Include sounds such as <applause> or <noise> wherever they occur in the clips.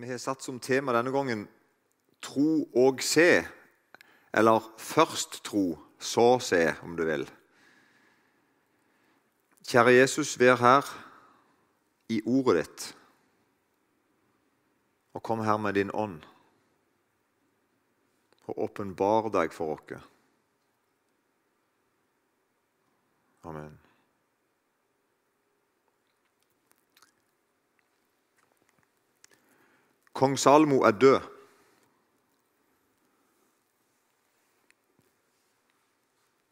Vi har satt som tema denne gangen 'tro og se', eller 'først tro, så se', om du vil. Kjære Jesus, vær her i ordet ditt, og kom her med din ånd. Og åpenbar deg for oss. Amen. Kong Salmo er død.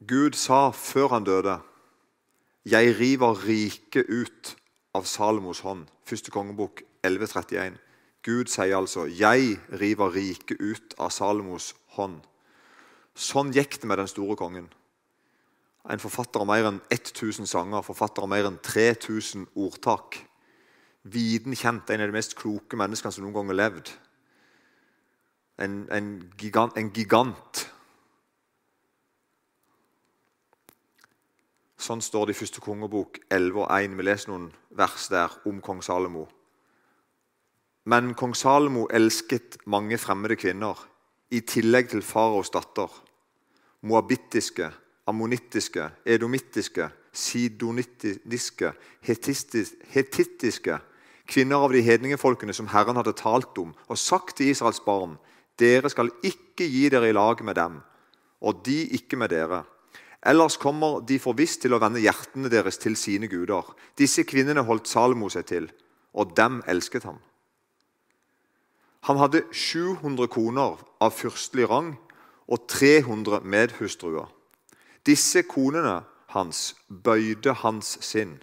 Gud sa før han døde, 'Jeg river riket ut av Salomos hånd'. Første kongebok 1131. Gud sier altså, 'Jeg river riket ut av Salomos hånd'. Sånn gikk det med den store kongen. En forfatter av mer enn 1000 sanger, forfatter av mer enn 3000 ordtak viden kjent, en av de mest kloke menneskene som noen gang har levd. En, en, gigant, en gigant. Sånn står det i første kongebok 11 og 1. Vi leser noen vers der om kong Salomo. Men kong Salomo elsket mange fremmede kvinner, i tillegg til faraos datter. Moabittiske, ammonittiske, edomittiske, sidonittiske, hetittiske kvinner av de hedningefolkene som Herren hadde talt om, og sagt til Israels barn, dere skal ikke gi dere i lag med dem, og de ikke med dere. Ellers kommer de forvisst til å vende hjertene deres til sine guder. Disse kvinnene holdt Salomo seg til, og dem elsket han. Han hadde 700 koner av fyrstelig rang og 300 medhustruer. Disse konene hans bøyde hans sinn.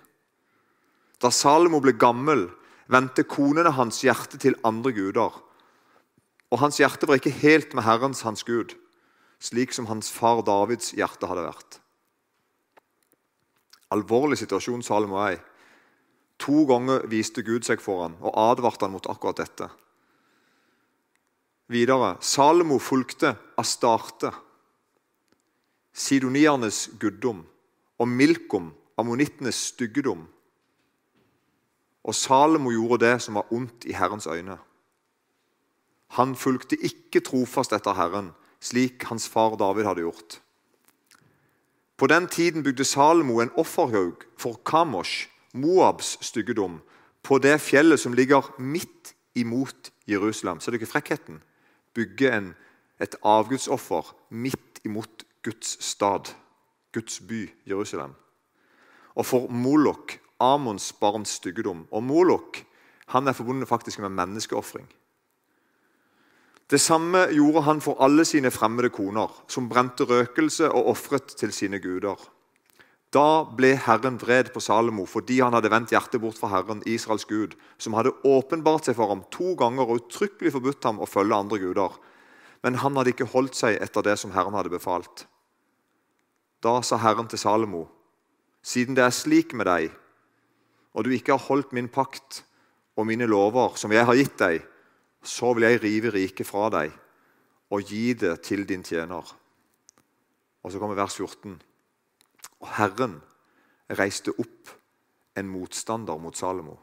Da Salomo ble gammel, vendte konene hans hjerte til andre guder. Og hans hjerte var ikke helt med Herrens, hans Gud, slik som hans far Davids hjerte hadde vært. Alvorlig situasjon Salomo ei. To ganger viste Gud seg for ham og advarte han mot akkurat dette. Videre Salomo fulgte Astarte, sidoniernes guddom, og Milkom, ammonittenes styggedom og Salomo gjorde det som var ondt i Herrens øyne. Han fulgte ikke trofast etter Herren, slik hans far David hadde gjort. På den tiden bygde Salomo en offerhaug for Kamosh, Moabs styggedom, på det fjellet som ligger midt imot Jerusalem. Ser du ikke frekkheten. Bygge en, et avgudsoffer midt imot Guds stad, Guds by, Jerusalem. Og for Molok, Amons barns styggedom. Og Molok han er forbundet faktisk med menneskeofring. Det samme gjorde han for alle sine fremmede koner, som brente røkelse og ofret til sine guder. Da ble Herren vred på Salomo fordi han hadde vendt hjertet bort fra Herren, Israels Gud, som hadde åpenbart seg for ham to ganger og uttrykkelig forbudt ham å følge andre guder. Men han hadde ikke holdt seg etter det som Herren hadde befalt. Da sa Herren til Salomo.: Siden det er slik med deg, og du ikke har holdt min pakt og mine lover, som jeg har gitt deg, så vil jeg rive riket fra deg og gi det til din tjener. Og så kommer vers 14. Og Herren reiste opp en motstander mot Salomo.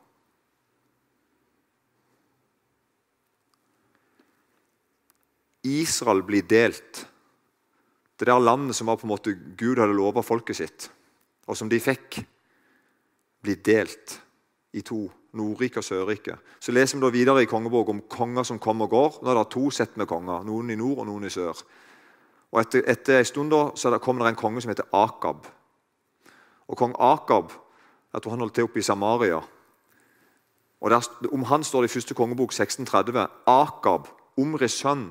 Israel blir delt. Det der landet som var på en måte Gud hadde lova folket sitt, og som de fikk blir delt i to. Nordrike og Sørrike. Så leser vi da videre i kongebok om konger som kommer og går. Nå er det to sett med konger, noen i nord og noen i sør. Og Etter, etter en stund da, så det, kom det en konge som heter Akab. Og Kong Akab jeg tror han holdt til oppe i Samaria. Og der, Om han står det i første kongebok 1630. Akab, Omris sønn,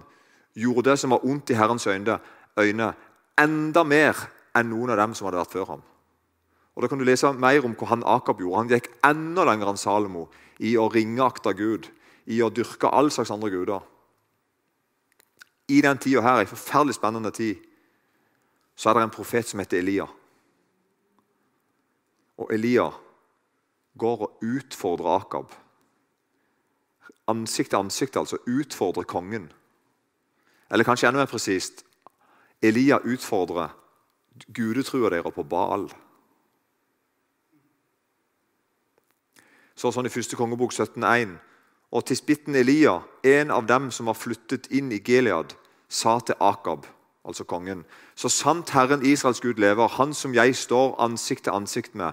gjorde det som var ondt i Herrens øyne, øyne enda mer enn noen av dem som hadde vært før ham. Og Da kan du lese mer om hva han Akab gjorde. Han gikk enda lenger enn Salomo i å ringeakte Gud, i å dyrke all slags andre guder. I den tida her, en forferdelig spennende tid, så er det en profet som heter Elia. Og Elia går og utfordrer Akab. Ansikt til ansikt, altså. Utfordrer kongen. Eller kanskje enda mer presist Elia utfordrer gudetrua deres på Baal. så sånn i 1. kongebok 17,1.: Og tisbitten Elia, en av dem som var flyttet inn i Gilead, sa til Akab, altså kongen, så sant Herren Israels Gud lever, han som jeg står ansikt til ansikt med,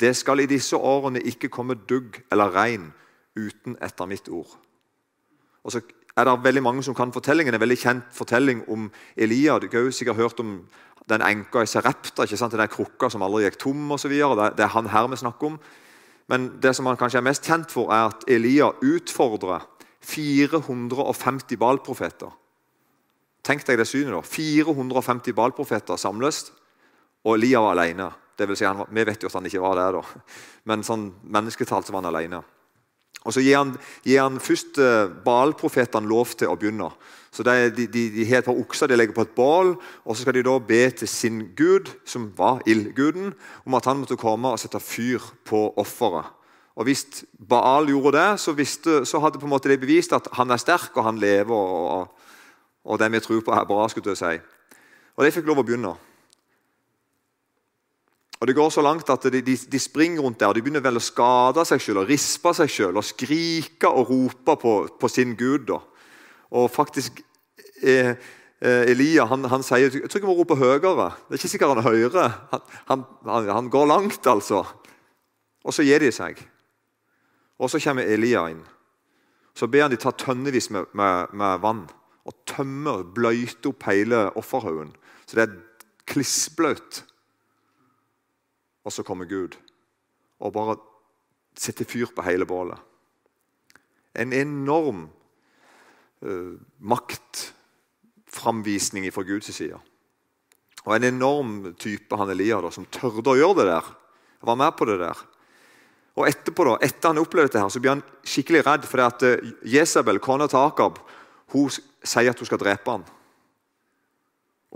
det skal i disse årene ikke komme dugg eller regn uten etter mitt ord. Og så er det veldig mange som kan fortellingen. En veldig kjent fortelling om Elia. Du har jo sikkert hørt om den enka i Serepta, ikke sant? den krukka som aldri gikk tom og osv. Det er han her vi snakker om. Men det som han kanskje er mest kjent for, er at Elia utfordrer 450 baal Tenk deg det synet. da. 450 baal samles, og Elia var alene. Det vil si han, vi vet jo at han ikke var der, da. men sånn mennesketalt så var han alene. Og så gir han, gir han først uh, Baal-profetene lov til å begynne. Så De, de, de har et par okser de legger på et bål, og så skal de da be til sin gud, som var ildguden, om at han måtte komme og sette fyr på offeret. Og Hvis Baal gjorde det, så, visste, så hadde på en måte de bevist at han er sterk, og han lever. og, og, og den vi tror på er bra, skulle jeg si. Og de fikk lov å begynne. Og Det går så langt at de, de, de springer rundt der og de begynner vel å skade seg selv, og rispe seg selv, og skrike og rope på, på sin gud. Da. Og faktisk eh, eh, Elia han, han, sier jeg tror ikke jeg må rope høyere. Det er ikke sikkert han hører. Han, han, han går langt, altså. Og så gir de seg. Og så kommer Elia inn. Så ber han de ta tønnevis med, med, med vann og tømmer, bløyter opp hele offerhaugen. Så det er klissbløt. Og så kommer Gud og bare setter fyr på hele bålet. En enorm uh, maktframvisning fra Guds side. Og en enorm type han Elia da, som tørde å gjøre det der. var med på det der. Og etterpå da, Etter han opplevde dette, her, så blir han skikkelig redd fordi at uh, eh, Jesabel, kona til Akab, hun sier at hun skal drepe ham.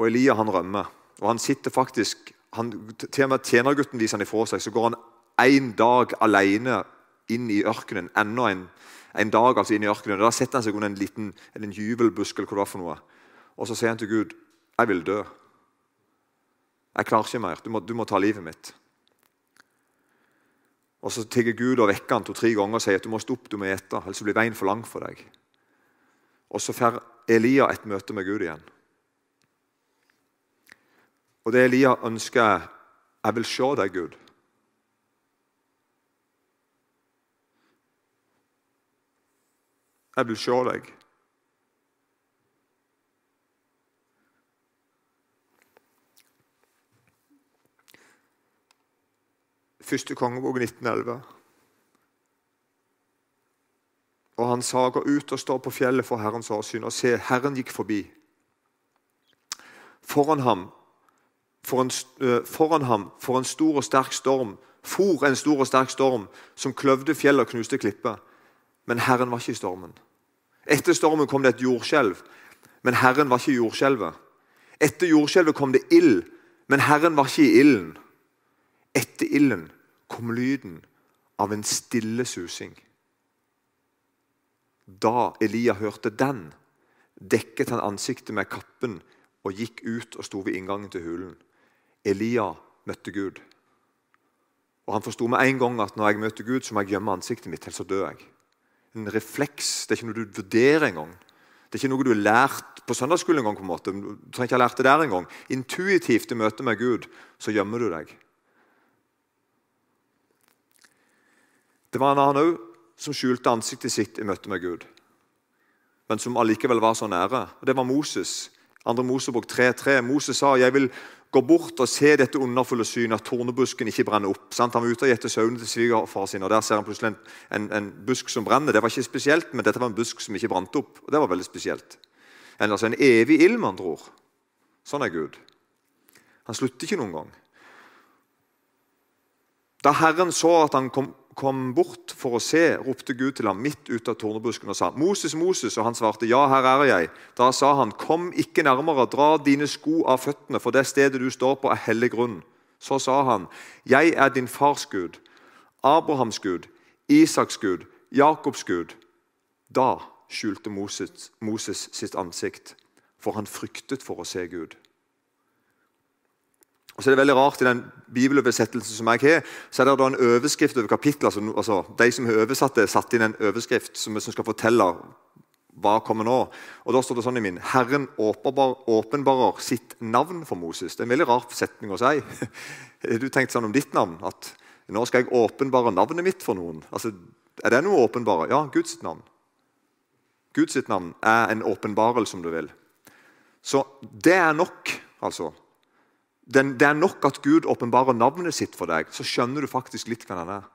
Og Elia han rømmer. Og Han sitter faktisk han, til og med Tjenergutten viser han ifra seg. Så går han én dag alene inn i ørkenen. Enda en, en, dag altså inn i ørkenen. og Da setter han seg under en liten en jubelbusk eller hva det var for noe. Og så sier han til Gud, 'Jeg vil dø. Jeg klarer ikke mer. Du må, du må ta livet mitt.' Og Så tigger Gud og vekker han to-tre ganger og sier at du må stoppe, du må ete, ellers blir veien for lang for deg. Og Så får Elia et møte med Gud igjen. Og det Elia ønsker, jeg vil se deg, Gud. Jeg vil se deg. Første kongebok 1911. Og han sa, gå ut og stå på fjellet for Herrens åsyn, og se, Herren gikk forbi. Foran ham foran, eh, foran ham for en stor og sterk storm, for en stor og sterk storm som kløvde fjell og knuste klipper. Men Herren var ikke i stormen. Etter stormen kom det et jordskjelv, men Herren var ikke i jordskjelvet. Etter jordskjelvet kom det ild, men Herren var ikke i ilden. Etter ilden kom lyden av en stille susing. Da Elia hørte den, dekket han ansiktet med kappen og gikk ut og sto ved inngangen til hulen. Elia møtte Gud. Og Han forsto med en gang at når jeg møter Gud, så må jeg gjemme ansiktet mitt, ellers så dør jeg. En refleks. Det er ikke noe du vurderer engang. Det er ikke noe du har lært på søndagsskolen engang. på en måte. Du trenger ikke ha lært det der en gang. Intuitivt i møte med Gud så gjemmer du deg. Det var en annen òg som skjulte ansiktet sitt i møte med Gud, men som allikevel var så nære. Og Det var Moses. Andre Mosebok 3.3. Moses sa jeg vil går bort og ser dette underfulle synet, at tornebusken ikke brenner opp. Sant? Han var ute og gjette sauene til svigerfar sin, og der ser han plutselig en, en, en, busk som brenner. Det var ikke spesielt, men dette var en busk som ikke brant opp. og det var veldig spesielt. En, altså en evig ild, med andre ord. Sånn er Gud. Han slutter ikke noen gang. Da Herren så at han kom kom bort for å se, ropte Gud til ham midt ut av tornebusken og sa, 'Moses, Moses.' Og han svarte, 'Ja, her er jeg.' Da sa han, 'Kom ikke nærmere, dra dine sko av føttene, for det stedet du står på, er hellig grunn.' Så sa han, 'Jeg er din fars Gud, Abrahams Gud, Isaks Gud, Jakobs Gud.' Da skjulte Moses, Moses sitt ansikt, for han fryktet for å se Gud. Og så er det veldig rart, I den bibeloversettelsen som jeg har, så er det da en overskrift over kapitler. Som, altså, de som har oversatt det, satte inn en overskrift som, som, skal fortelle hva kommer nå. Og Da står det sånn i min Herren åpenbarer sitt navn for Moses. Det er en veldig rar setning å si. <laughs> Har du tenkt sånn om ditt navn? At nå skal jeg åpenbare navnet mitt for noen? Altså, er det noe åpenbare? Ja, Guds navn. Guds navn er en åpenbarelse, om du vil. Så det er nok, altså den, det er nok at Gud åpenbarer navnet sitt for deg, så skjønner du faktisk litt hvem han er.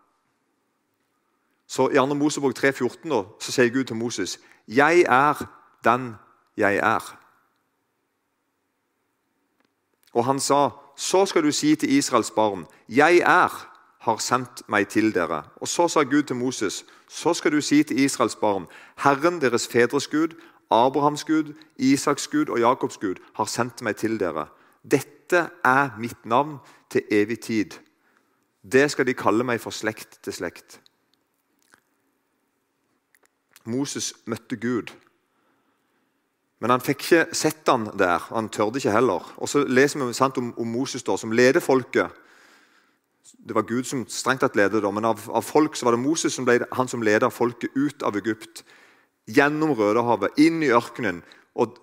Så I 2. Mosebok 3,14 så sier Gud til Moses, 'Jeg er den jeg er'. Og han sa, 'Så skal du si til Israels barn:" 'Jeg er, har sendt meg til dere.' Og så sa Gud til Moses, 'Så skal du si til Israels barn:" 'Herren deres fedres Gud, Abrahams Gud, Isaks Gud og Jakobs Gud har sendt meg til dere.' Dette dette er mitt navn til evig tid. Det skal de kalle meg fra slekt til slekt. Moses møtte Gud. Men han fikk ikke sett han der. Han tørde ikke heller. Og Så leser vi sant, om, om, Moses da, som leder folket. Det var Gud som strengt tatt ledet, da, men av, av, folk så var det Moses som ble han som ledet folket ut av Egypt. Gjennom Rødehavet, inn i ørkenen. Og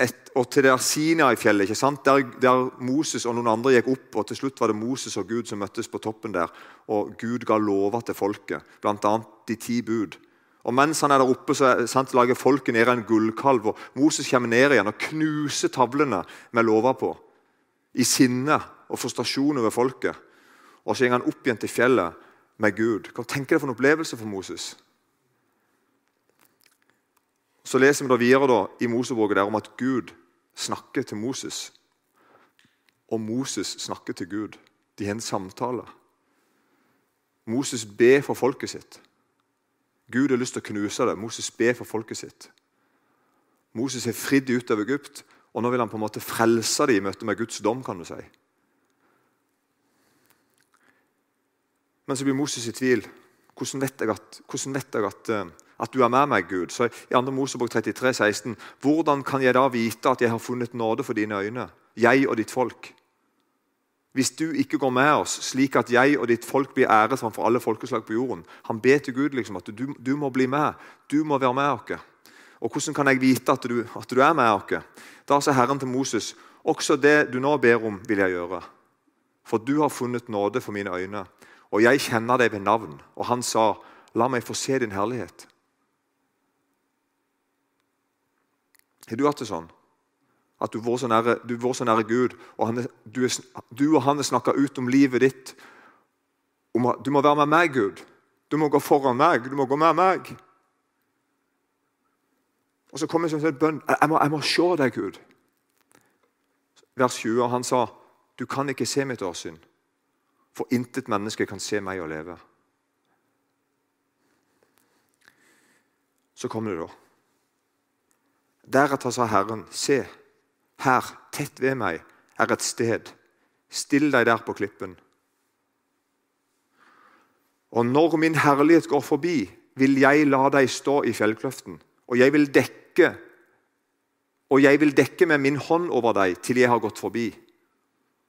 et, og til det er i fjellet ikke sant? Der, der, Moses og noen andre gikk opp. og Til slutt var det Moses og Gud som møttes på toppen der. Og Gud ga lover til folket, bl.a. de ti bud. Og Mens han er der oppe, så sant, lager folket ned en gullkalv. og Moses kommer ned igjen og knuser tavlene med lover på. I sinne og frustrasjon over folket. Og Så går han opp igjen til fjellet med Gud. Hva tenker du for en opplevelse for Moses? Så leser vi da videre da, i Moseboka om at Gud snakker til Moses. Og Moses snakker til Gud. De har en samtale. Moses ber for folket sitt. Gud har lyst til å knuse det. Moses ber for folket sitt. Moses har fridd ut av Egypt, og nå vil han på en måte frelse dem i møte med Guds dom. kan du si. Men så blir Moses i tvil. Hvordan vet jeg at, vet jeg at eh, at du er med meg, Gud. Så I 2. Mosebok 33, 16, hvordan kan jeg da vite at jeg har funnet nåde for dine øyne, jeg og ditt folk? Hvis du ikke går med oss, slik at jeg og ditt folk blir æret framfor alle folkeslag på jorden Han ber til Gud liksom at du, du må bli med. Du må være med oss. Og hvordan kan jeg vite at du, at du er med oss? Da sa Herren til Moses, også det du nå ber om, vil jeg gjøre. For du har funnet nåde for mine øyne, og jeg kjenner deg ved navn. Og han sa, la meg få se din herlighet. Har du hatt det sånn? At du har vært så nære, Gud, og han, du, er, du, og han har snakka ut om livet ditt. Om, du må være med meg, Gud. Du må gå foran meg. Du må gå med meg. Og så kommer en bønn. Jeg må, jeg må se deg, Gud. Vers 20, han sa, 'Du kan ikke se mitt åsyn, for intet menneske kan se meg og leve.' Så kommer det, da. Deretter sa Herren, se, her, tett ved meg, er et sted. Still deg der på klippen. Og når min herlighet går forbi, vil jeg la deg stå i fjellkløften, og jeg vil dekke og jeg vil dekke med min hånd over deg til jeg har gått forbi.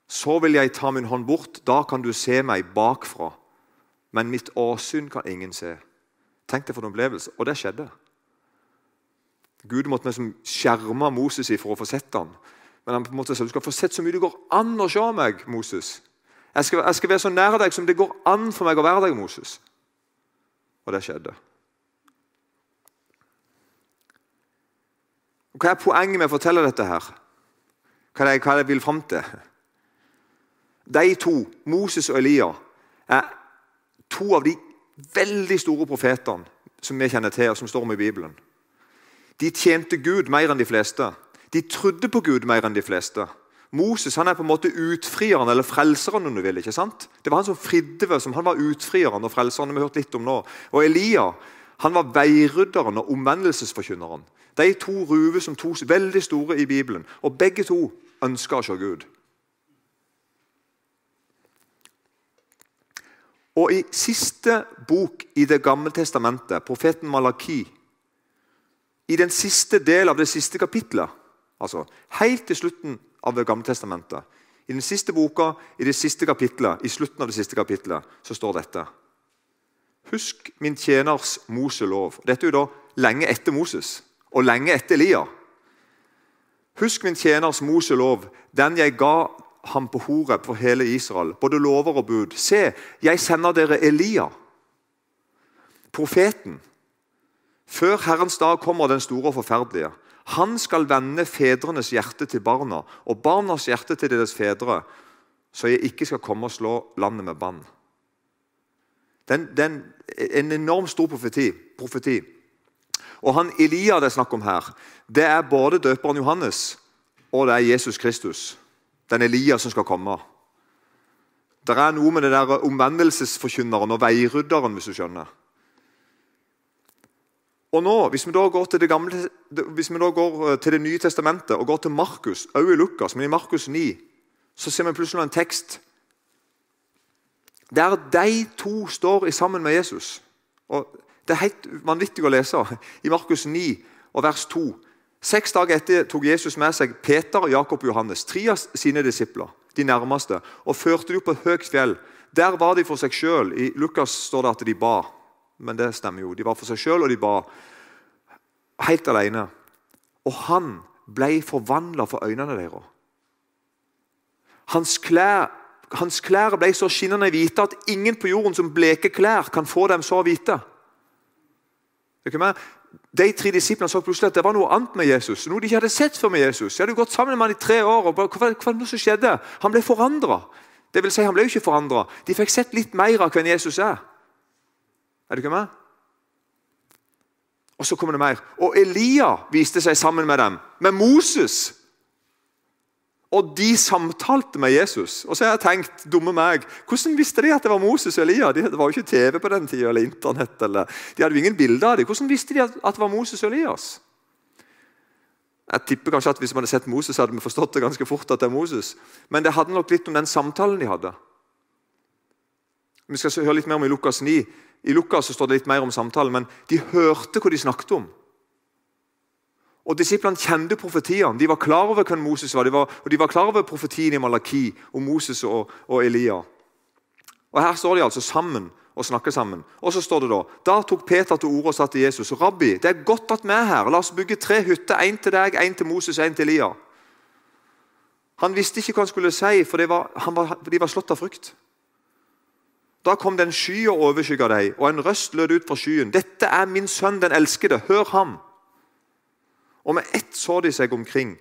Så vil jeg ta min hånd bort, da kan du se meg bakfra. Men mitt åsyn kan ingen se. Tenk deg for en opplevelse. Og det skjedde. Gud måtte liksom skjerme Moses i for å få sett ham. Men han på en måte sa du skal få sett så mye det går an å se meg, Moses. Jeg skal, jeg skal, være så nær deg som det går an for meg å være deg, Moses. Og det skjedde. Hva er poenget med å fortelle dette her? Hva er det, hva er det jeg vil fram til? De to, Moses og Elia, er to av de veldig store profetene som vi kjenner til, og som står om i Bibelen. De tjente Gud mer enn de fleste. De trodde på Gud mer enn de fleste. Moses han er på en måte utfrieren, eller frelseren, om du vil. ikke sant? Det var han som fridde ved som han var utfrieren og frelseren. vi har hørt litt om nå. Og Elia han var veirydderen og omvendelsesforkynneren. De to ruver som to veldig store i Bibelen. Og begge to ønska å se Gud. Og i siste bok i Det gamle testamentet, profeten Malaki i den siste delen av det siste kapitlet. Altså helt til slutten av Det gamle testamentet. I den siste boka, i det siste kapitlet, i slutten av det siste kapitlet, så står dette. Husk min tjeners Moselov. Dette er jo da lenge etter Moses og lenge etter Elia. Husk min tjeners Moselov, den jeg ga ham på Horeb for hele Israel, både lover og bud. Se, jeg sender dere Elia, profeten før Herrens dag kommer den store og forferdelige. Han skal vende fedrenes hjerte til barna og barnas hjerte til deres fedre, så jeg ikke skal komme og slå landet med bann. Den, den, en enormt stor profeti. profeti. Og han Elia det er snakk om her, det er både døperen Johannes og det er Jesus Kristus. Den Elia som skal komme. Det er noe med det der omvendelsesforkynneren og veirydderen. hvis du skjønner. Og nå, Hvis vi da går til Det gamle, hvis vi da går eh, til det nye testamentet og går til Markus, også i Lukas, men i Markus 9, så ser vi plutselig en tekst der de to står sammen med Jesus. Og Det er helt vanvittig å lese i Markus 9 og vers 2. Seks dager etter tok Jesus med seg Peter, Jakob og Johannes, tre av sine disipler, de nærmeste, og førte dem opp på høyt fjell. Der var de for seg sjøl. I Lukas står det at de ba men det stemmer jo. De var for seg sjøl, og de var helt alene. Og han ble forvandla for øynene deres. Hans klær, hans klær ble så skinnende hvite at ingen på jorden som bleke klær, kan få dem så hvite. De tre disiplene så plutselig at det var noe annet med Jesus. noe de ikke hadde sett før med Jesus. De hadde gått sammen med han i tre år. og hva, hva det som skjedde? Han ble forandra. Si, De fikk sett litt mer av hvem Jesus er. Er du ikke med? Og så kommer det mer. Og Elia viste seg sammen med dem, med Moses. Og de samtalte med Jesus. Og så har jeg tenkt, dumme meg, Hvordan visste de at det var Moses og Elia? De, det var jo ikke TV på den tida, eller Internett. Eller, de hadde jo ingen bilder av dem. Hvordan visste de at, det var Moses og Elias? Jeg tipper kanskje at Hvis vi hadde sett Moses, hadde vi forstått det ganske fort. at det er Moses. Men det hadde nok litt om den samtalen de hadde. Vi skal høre litt mer om i Lukas 9. I Lukas så står det litt mer om samtalen, men de hørte hva de snakket om. Og Disiplene kjente profetiene. De var klar over hvem Moses var, de var og de var klar over profetien i Malaki om Moses og, og Elia. Og Her står de altså sammen og snakker sammen. Og så står det Da Da tok Peter til orde og sa til Jesus.: Rabbi, det er godt at vi er her. La oss bygge tre hytter. Én til deg, én til Moses, én til Elia. Han visste ikke hva han skulle si, for var, var, de var slått av frykt. Da kom det en sky og overskygget deg, og en røst lød ut fra skyen. 'Dette er min sønn, den elskede. Hør ham.' Og med ett så de seg omkring.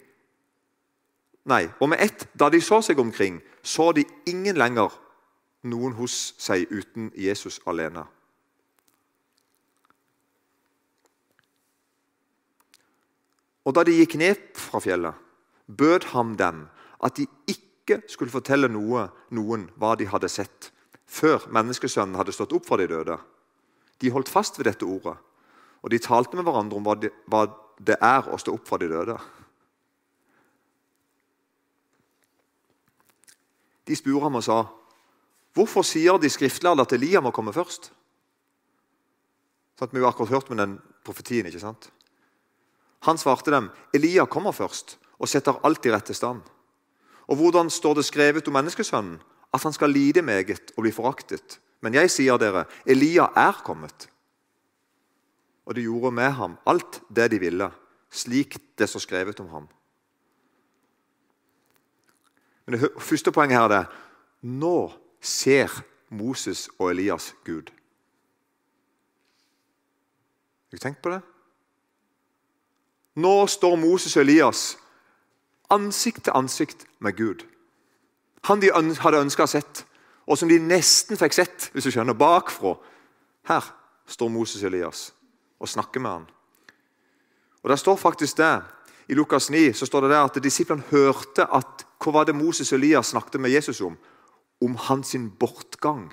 Nei, og med ett, da de så seg omkring, så de ingen lenger noen hos seg uten Jesus alene. Og da de gikk ned fra fjellet, bød ham dem at de ikke skulle fortelle noe, noen hva de hadde sett før menneskesønnen hadde stått opp fra de døde. De holdt fast ved dette ordet, og de talte med hverandre om hva, de, hva det er å stå opp fra de døde. De spurte ham og sa, 'Hvorfor sier de skriftlærde at Elia må komme først?' Sånn vi har akkurat hørt med den profetien. ikke sant? Han svarte dem, 'Elia kommer først og setter alt i rette stand.' Og hvordan står det skrevet om menneskesønnen? at han skal lide meget og bli foraktet. Men jeg sier dere, Elia er kommet. Og de gjorde med ham alt det de ville, slik det står skrevet om ham. Men Det første poenget her er nå ser Moses og Elias Gud. Har du tenkt på det? Nå står Moses og Elias ansikt til ansikt med Gud. Han de hadde ønska sett, og som de nesten fikk sett, hvis du skjønner, bakfra. Her står Moses Elias og snakker med han. Og Det står faktisk det i Lukas 9 så står det der at disiplene hørte at hva var det Moses og Elias snakket med Jesus om? Om hans bortgang.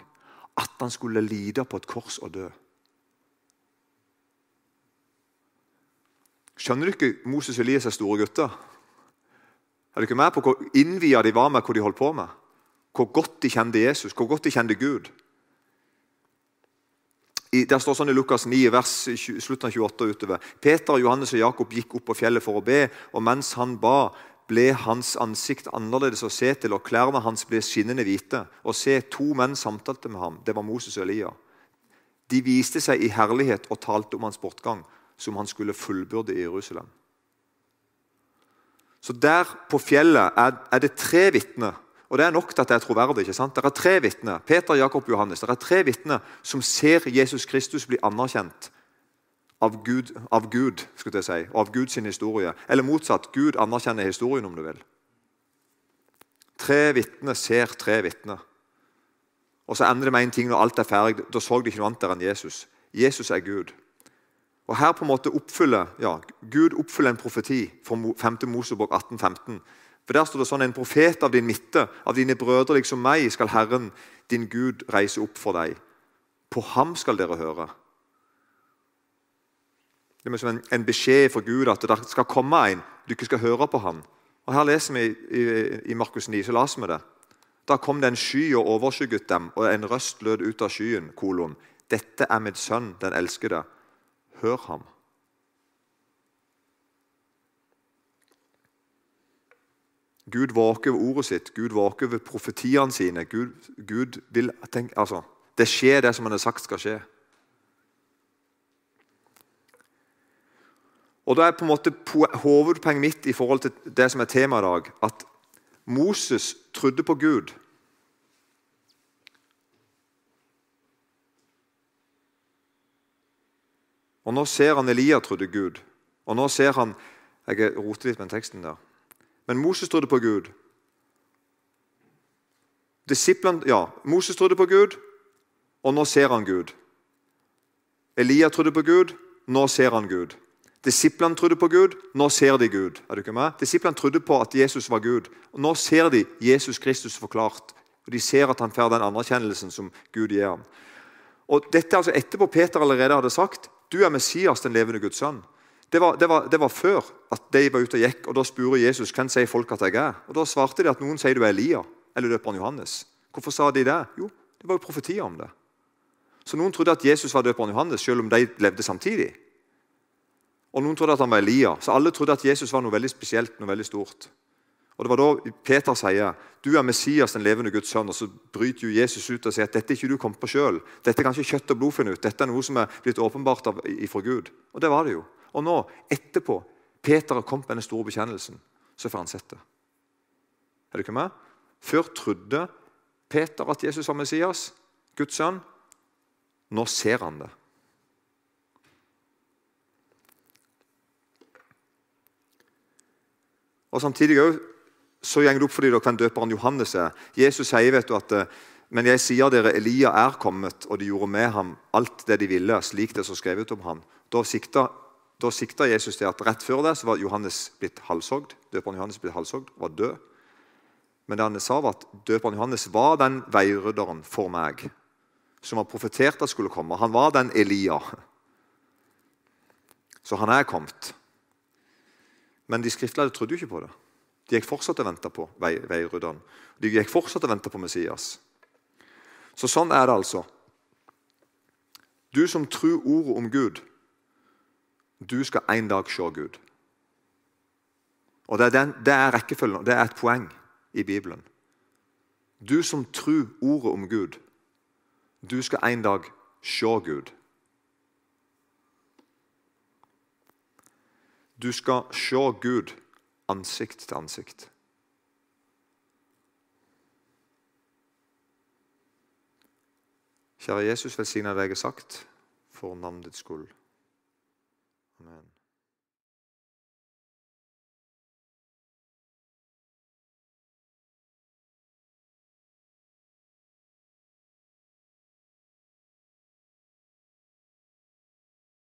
At han skulle lide på et kors og dø. Skjønner du ikke Moses og Elias er store gutter? Er du ikke med på hvor innvia de var med hvor de holdt på med? Hvor godt de kjente Jesus, hvor godt de kjente Gud? I, der står sånn i Lukas 9, vers slutten av 28 utover. Peter, Johannes og Jakob gikk opp på fjellet for å be, og mens han ba, ble hans ansikt annerledes å se til, og klærne hans ble skinnende hvite. Og se, to menn samtalte med ham. Det var Moses og Elia. De viste seg i herlighet og talte om hans bortgang, som han skulle fullbyrde i Jerusalem. Så der på fjellet er, er det tre vitner. Og det er nok til at det er troverdig. ikke sant? Det er tre vitner. Peter, Jakob, Johannes. Det er tre vitner som ser Jesus Kristus bli anerkjent av Gud, av Gud skulle jeg si, og av Guds historie. Eller motsatt. Gud anerkjenner historien, om du vil. Tre vitner ser tre vitner. Og så ender det med en ting når alt er ferdig. Da så de ikke noe annet der enn Jesus. Jesus er Gud. Og her på en måte oppfyller, ja, Gud oppfyller en profeti fra 5. Mosebok 1815. For Der står det sånn En profet av din midte, av dine brødre liksom meg, skal Herren, din Gud, reise opp for deg. På ham skal dere høre. Det er liksom en, en beskjed for Gud at det skal komme en, du ikke skal høre på ham. Og Her leser vi i, i, Markus 9, så leser vi det. Da kom det en sky og overskygget dem, og en røst lød ut av skyen, kolon. Dette er min sønn, den elskede Hør ham. Gud vaker over ordet sitt, Gud vaker over profetiene sine. Gud, Gud vil tenke, altså, Det skjer, det som han har sagt skal skje. Og Da er på en måte hovedpoenget mitt i forhold til det som er temaet i dag, at Moses trodde på Gud. Og nå ser han Elia trodde Gud. Og nå ser han Jeg roter litt med den teksten der. Men Moses trodde på Gud. Disiplene, ja, Moses trodde på Gud, og nå ser han Gud. Elia trodde på Gud, nå ser han Gud. Disiplene trodde på Gud, nå ser de Gud. Er du ikke med? Disiplene trodde på at Jesus var Gud. og Nå ser de Jesus Kristus forklart. Og De ser at han får den anerkjennelsen som Gud gir ham. Og dette altså Etterpå Peter allerede hadde sagt du er Messias, den levende Guds sønn. Det var, det, var, det var, før at de var ute og gikk, og da spurte Jesus hvem sier folk at jeg er. Og Da svarte de at noen sier du er Elia eller døperen Johannes. Hvorfor sa de det? Jo, det var jo profetier om det. Så noen trodde at Jesus var døperen Johannes, selv om de levde samtidig. Og noen trodde at han var Elia. Så alle trodde at Jesus var noe veldig spesielt, noe veldig stort. Og Det var da Peter sier du er Messias, den levende Guds sønn. Og så bryter jo Jesus ut og sier at dette er ikke du kommet på sjøl. Dette kan ikke kjøtt og blod finne ut. Dette er noe som er blitt åpenbart av, ifra Gud. Og det var det jo. Og nå, etterpå, Peter har kommet med den store bekjennelsen, så får han sett det. Er du ikke med? Før trodde Peter at Jesus var Messias, Guds sønn. Nå ser han det. Og Samtidig òg så går det opp fordi for dem hvem døperen Johannes er. Jesus sier vet du, at eh, men jeg sier dere, Elia er kommet, og de gjorde med ham alt det de ville, slik det som skrev ut om ham. Da sikta, da sikta, Jesus til at rett før det så var Johannes blitt halshogd, døperen Johannes blitt halshogd, var død. Men det han sa, var at døperen Johannes var den veirydderen for meg som har profetert at skulle komme. Han var den Elia. Så han er kommet. Men de skriftlærde trodde jo ikke på det. De gikk fortsatt og venta på vei, veirydderen. De gikk fortsatt og venta på Messias. Så sånn er det altså. Du som tror ordet om Gud, du skal en dag se Gud. Og Det er, den, det er rekkefølgen, det er et poeng i Bibelen. Du som tror ordet om Gud, du skal en dag se Gud. Du skal se Gud ansikt til ansikt. Kjære Jesus, velsigna deg jeg har sagt, for ditt skyld. Amen.